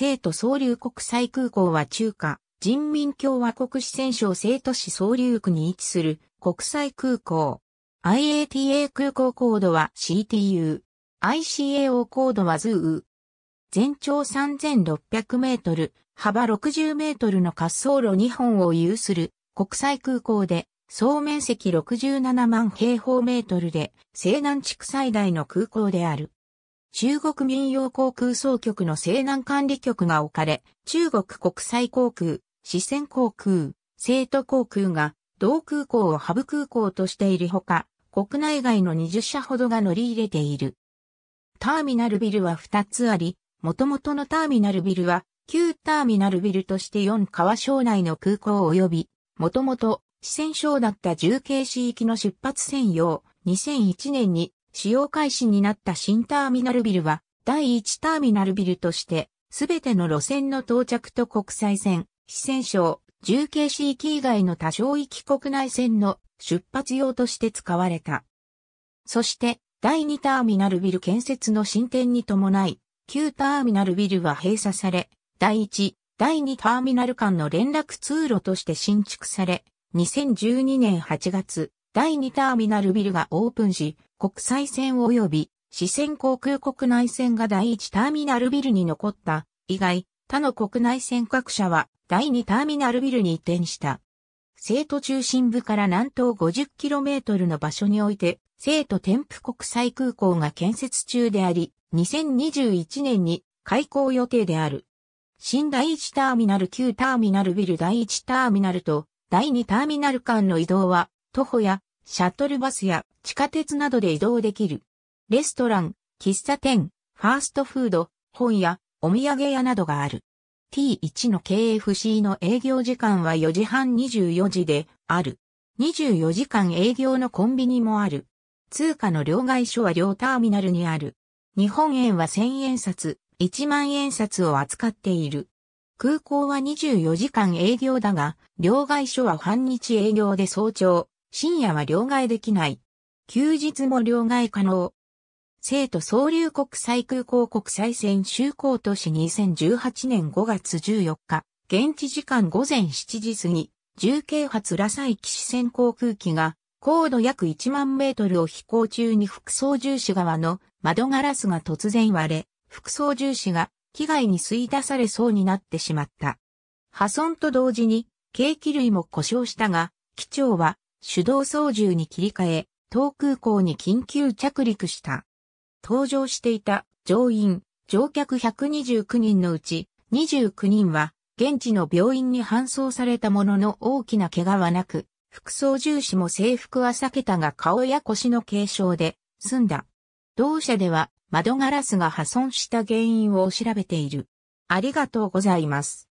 生徒総流国際空港は中華人民共和国四川省生徒市総流区に位置する国際空港。IATA 空港コードは CTU。ICAO コードは z u 全長3600メートル、幅60メートルの滑走路2本を有する国際空港で総面積67万平方メートルで西南地区最大の空港である。中国民用航空総局の西南管理局が置かれ、中国国際航空、四川航空、成都航空が、同空港をハブ空港としているほか、国内外の20社ほどが乗り入れている。ターミナルビルは2つあり、元々のターミナルビルは、旧ターミナルビルとして4川省内の空港及び、元々、四川省だった重慶市域の出発専用、2001年に使用開始になった新ターミナルビルは、第1ターミナルビルとして、すべての路線の到着と国際線、四川省、重慶市域以外の多少域国内線の出発用として使われた。そして、第2ターミナルビル建設の進展に伴い、旧ターミナルビルは閉鎖され、第1、第2ターミナル間の連絡通路として新築され、2012年8月、第2ターミナルビルがオープンし、国際線及び四川航空国内線が第一ターミナルビルに残った以外、他の国内線各社は第二ターミナルビルに移転した。生徒中心部から南東 50km の場所において、生徒添付国際空港が建設中であり、2021年に開港予定である。新第一ターミナル旧ターミナルビル第一ターミナルと第二ターミナル間の移動は、徒歩やシャトルバスや地下鉄などで移動できる。レストラン、喫茶店、ファーストフード、本屋、お土産屋などがある。T1 の KFC の営業時間は4時半24時である。24時間営業のコンビニもある。通貨の両替所は両ターミナルにある。日本円は1000円札、1万円札を扱っている。空港は24時間営業だが、両替所は半日営業で早朝、深夜は両替できない。休日も両替可能。生徒総流国際空港国際線就航都市2018年5月14日、現地時間午前7時過ぎ、重慶発ラサイ騎士線航空機が、高度約1万メートルを飛行中に副操縦士側の窓ガラスが突然割れ、副操縦士が機外に吸い出されそうになってしまった。破損と同時に、計器類も故障したが、機長は手動操縦に切り替え、東空港に緊急着陸した。搭乗していた乗員、乗客129人のうち29人は現地の病院に搬送されたものの大きな怪我はなく、服装重視も制服は避けたが顔や腰の軽傷で済んだ。同社では窓ガラスが破損した原因を調べている。ありがとうございます。